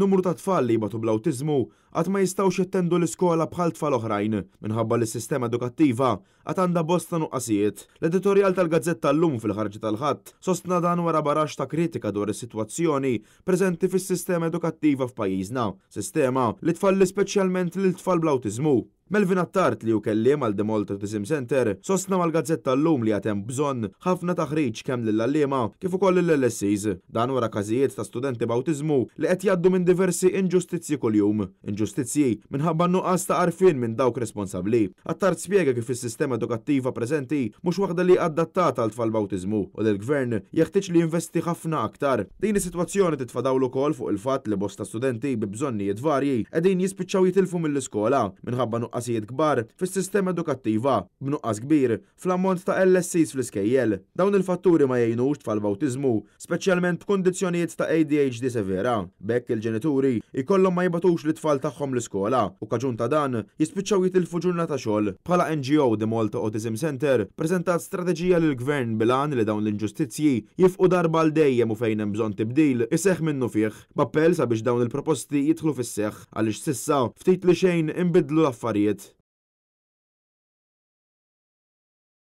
numru ta' tfal li jibatu bl autizmu għat ma jistawx jattendu l-iskola bħal tfal oħrajn minħabba li s-sistema edukattiva għat għanda bosta nuqqasijiet. L-editorial tal-gazzetta l lum fil-ħarġi tal-ħadd sostna dan wara barax ta' kritika dwar is-sitwazzjoni preżenti fis-sistema edukattiva f'pajjiżna, sistema li tfalli speċjalment lil tfal bl autizmu Melvin Attart li u kellim għal Demol Autism Center sostna mal gazzetta l-lum li għatem bżon ħafna taħriġ kemm lill-allima kif ukoll l-LSCs dan wara każijiet ta' studenti b'awtiżmu li qed jgħaddu minn diversi inġustizzji kuljum. Inġustizzji minħabba nuqqas ta' arfin minn dawk responsabbli. Attart spjega kif is-sistema edukattiva preżenti mhux waħda li adattata għal tfal b'awtiżmu u l-gvern jeħtieġ li investi ħafna aktar. Din is-sitwazzjoni l ukoll fuq il-fatt li bosta studenti bi bżonnijiet varji qegħdin jispiċċaw jitilfu mill-iskola minħabba nuqqas nuqqasijiet kbar fis-sistema edukattiva b'nuqqas kbir fl-ammont ta' LSCs fl-iskejjel. Dawn il-fatturi ma jgħinux tfal-bawtiżmu, speċjalment b'kondizzjonijiet ta' ADHD severa. Bekk il-ġenituri ikollhom ma jibatux li tfal tagħhom l-iskola u kaġun ta' dan jispiċċaw jitilfu ta' xogħol bħala NGO The Malta Autism Center preżentat strateġija lil gvern bilan li dawn l-inġustizzji jifqu darba l dejjem u fejn hemm bżonn tibdil iseħħ minnu fih. B'appell sabiex dawn il-proposti jidħlu fis-seħħ għaliex sissa ftit li xejn inbidlu l-affarijiet it